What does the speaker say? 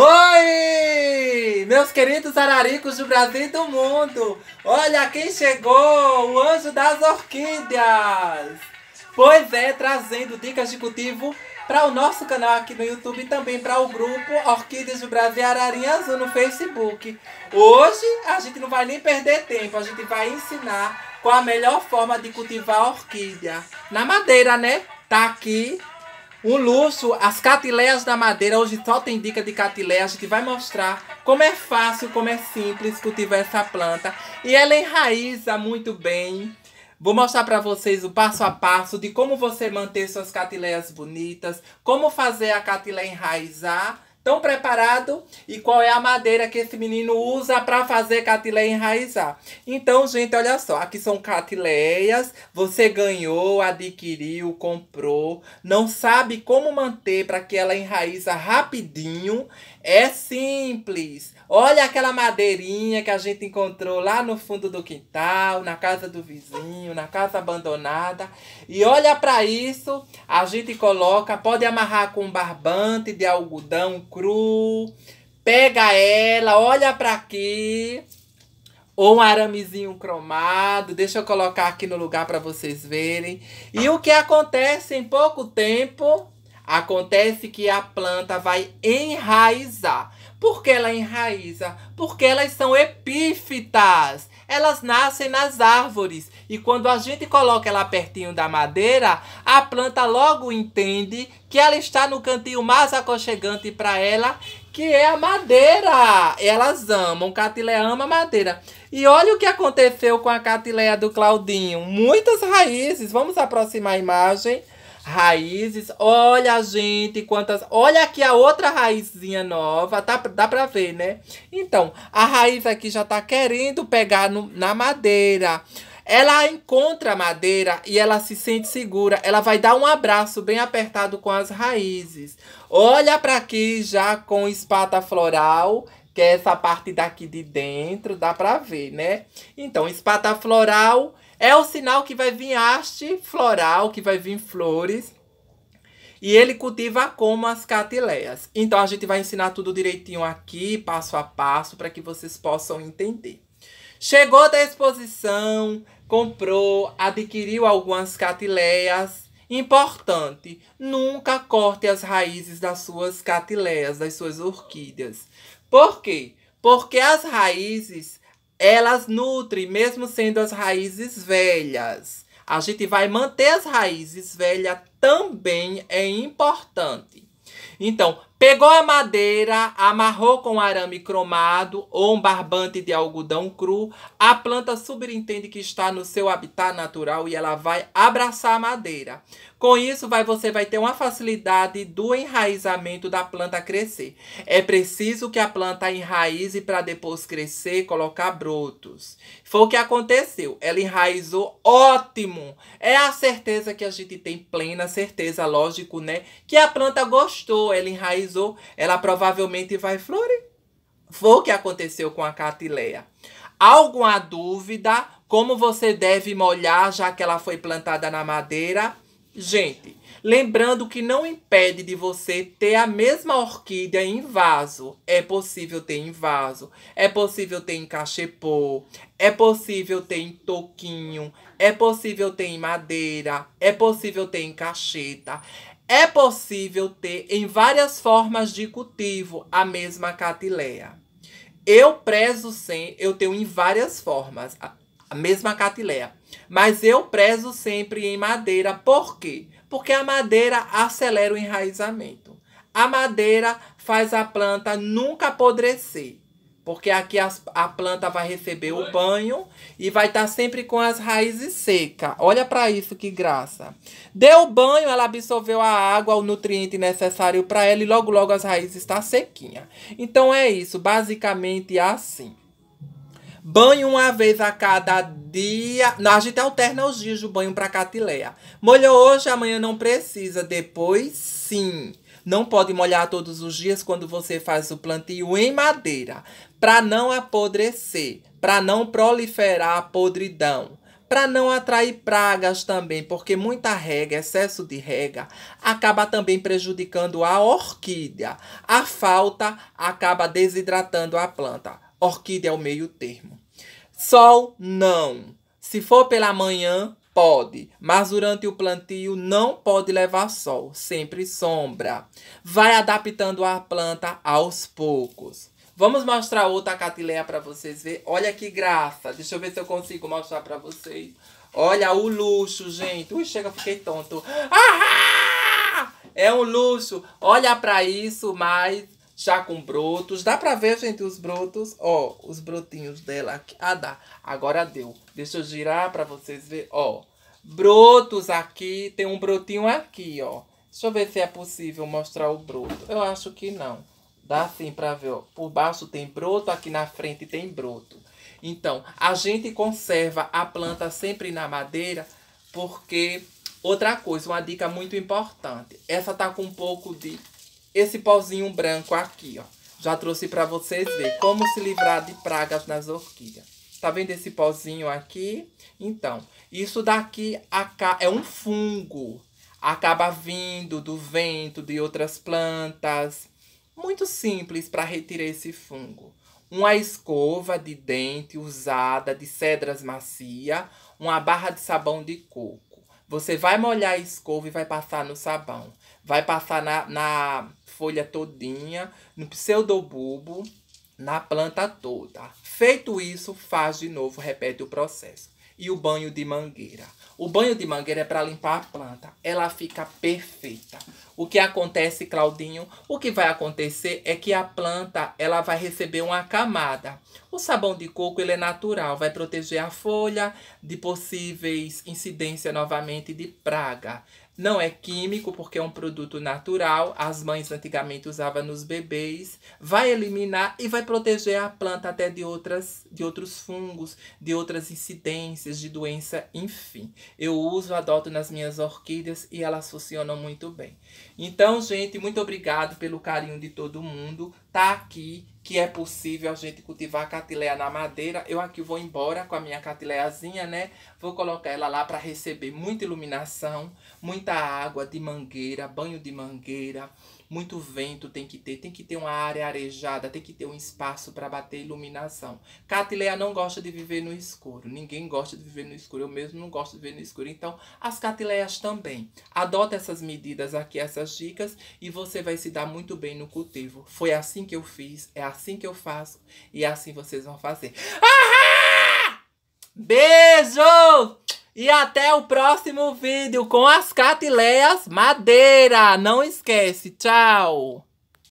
Oi! Meus queridos araricos do Brasil e do mundo! Olha quem chegou! O anjo das orquídeas! Pois é, trazendo dicas de cultivo para o nosso canal aqui no YouTube e também para o grupo Orquídeas do Brasil Ararinha Azul no Facebook. Hoje a gente não vai nem perder tempo, a gente vai ensinar qual a melhor forma de cultivar a orquídea. Na madeira, né? Tá aqui o luxo, as catileias da madeira, hoje só tem dica de catileia, a gente vai mostrar como é fácil, como é simples cultivar essa planta. E ela enraiza muito bem. Vou mostrar para vocês o passo a passo de como você manter suas catileias bonitas, como fazer a catileia enraizar Estão preparados? E qual é a madeira que esse menino usa para fazer catileia enraizar? Então, gente, olha só. Aqui são catileias. Você ganhou, adquiriu, comprou. Não sabe como manter para que ela enraiza rapidinho. É simples. Olha aquela madeirinha que a gente encontrou lá no fundo do quintal, na casa do vizinho, na casa abandonada. E olha para isso, a gente coloca, pode amarrar com um barbante de algodão cru. Pega ela, olha para aqui. Ou um aramezinho cromado. Deixa eu colocar aqui no lugar para vocês verem. E o que acontece em pouco tempo? Acontece que a planta vai enraizar. Por que ela enraiza? Porque elas são epífitas. Elas nascem nas árvores e quando a gente coloca ela pertinho da madeira, a planta logo entende que ela está no cantinho mais aconchegante para ela, que é a madeira. Elas amam, Catileia ama madeira. E olha o que aconteceu com a Catileia do Claudinho. Muitas raízes. Vamos aproximar a imagem raízes. Olha, gente, quantas... Olha aqui a outra raizinha nova. dá tá, dá pra ver, né? Então, a raiz aqui já tá querendo pegar no, na madeira. Ela encontra a madeira e ela se sente segura. Ela vai dar um abraço bem apertado com as raízes. Olha para aqui já com espata floral, que é essa parte daqui de dentro, dá para ver, né? Então, espata floral é o sinal que vai vir haste floral, que vai vir flores. E ele cultiva como as catileias. Então a gente vai ensinar tudo direitinho aqui, passo a passo, para que vocês possam entender. Chegou da exposição, comprou, adquiriu algumas catileias. Importante, nunca corte as raízes das suas catileias, das suas orquídeas. Por quê? Porque as raízes elas nutrem, mesmo sendo as raízes velhas. A gente vai manter as raízes velhas também é importante. Então, Pegou a madeira, amarrou com arame cromado ou um barbante de algodão cru. A planta subentende que está no seu habitat natural e ela vai abraçar a madeira. Com isso, vai, você vai ter uma facilidade do enraizamento da planta crescer. É preciso que a planta enraize para depois crescer e colocar brotos. Foi o que aconteceu. Ela enraizou ótimo. É a certeza que a gente tem plena certeza, lógico, né? Que a planta gostou, ela enraizou ela provavelmente vai florir. Foi o que aconteceu com a Catileia. Alguma dúvida? Como você deve molhar, já que ela foi plantada na madeira? Gente, lembrando que não impede de você ter a mesma orquídea em vaso. É possível ter em vaso, é possível ter em cachepô, é possível ter em toquinho, é possível ter em madeira, é possível ter em cacheta. É possível ter em várias formas de cultivo a mesma catileia. Eu prezo sem, eu tenho em várias formas a, a mesma catileia, mas eu prezo sempre em madeira. Por quê? Porque a madeira acelera o enraizamento. A madeira faz a planta nunca apodrecer. Porque aqui a planta vai receber o banho e vai estar tá sempre com as raízes secas. Olha para isso que graça. Deu banho, ela absorveu a água, o nutriente necessário para ela e logo logo as raízes estão tá sequinha. Então é isso, basicamente assim. Banho uma vez a cada dia. Não, a gente alterna os dias do banho para catileia. Molhou hoje, amanhã não precisa, depois sim. Não pode molhar todos os dias quando você faz o plantio em madeira, para não apodrecer, para não proliferar a podridão para não atrair pragas também, porque muita rega, excesso de rega, acaba também prejudicando a orquídea. A falta acaba desidratando a planta. Orquídea é o meio termo. Sol, não. Se for pela manhã, Pode, mas durante o plantio não pode levar sol, sempre sombra. Vai adaptando a planta aos poucos. Vamos mostrar outra catileia para vocês verem. Olha que graça. Deixa eu ver se eu consigo mostrar para vocês. Olha o luxo, gente. Ui, chega, fiquei tonto. Ah! É um luxo. Olha para isso, mas já com brotos. Dá pra ver, gente, os brotos? Ó, os brotinhos dela aqui. Ah, dá. Agora deu. Deixa eu girar pra vocês verem. Ó, brotos aqui. Tem um brotinho aqui, ó. Deixa eu ver se é possível mostrar o broto. Eu acho que não. Dá sim pra ver, ó. Por baixo tem broto, aqui na frente tem broto. Então, a gente conserva a planta sempre na madeira, porque... Outra coisa, uma dica muito importante. Essa tá com um pouco de esse pozinho branco aqui, ó. Já trouxe para vocês ver como se livrar de pragas nas orquídeas. Tá vendo esse pozinho aqui? Então, isso daqui é um fungo. Acaba vindo do vento, de outras plantas. Muito simples para retirar esse fungo. Uma escova de dente usada de cedras macia, uma barra de sabão de coco. Você vai molhar a escova e vai passar no sabão vai passar na, na folha todinha, no pseudobulbo, na planta toda. Feito isso, faz de novo, repete o processo. E o banho de mangueira. O banho de mangueira é para limpar a planta. Ela fica perfeita. O que acontece, Claudinho? O que vai acontecer é que a planta ela vai receber uma camada. O sabão de coco ele é natural, vai proteger a folha de possíveis incidências novamente de praga. Não é químico porque é um produto natural, as mães antigamente usavam nos bebês, vai eliminar e vai proteger a planta até de outras de outros fungos, de outras incidências de doença, enfim. Eu uso, adoto nas minhas orquídeas e elas funcionam muito bem. Então, gente, muito obrigado pelo carinho de todo mundo. Tá aqui que é possível a gente cultivar a catileia na madeira. Eu aqui vou embora com a minha catileiazinha, né? Vou colocar ela lá para receber muita iluminação, muita água de mangueira, banho de mangueira, muito vento tem que ter, tem que ter uma área arejada, tem que ter um espaço para bater iluminação. Catileia não gosta de viver no escuro, ninguém gosta de viver no escuro, eu mesmo não gosto de viver no escuro. Então, as catileias também. Adota essas medidas aqui, essas dicas, e você vai se dar muito bem no cultivo. Foi assim que eu fiz, é assim que eu faço, e é assim vocês vão fazer. Ahá! Beijo! E até o próximo vídeo com as Catileias Madeira. Não esquece. Tchau.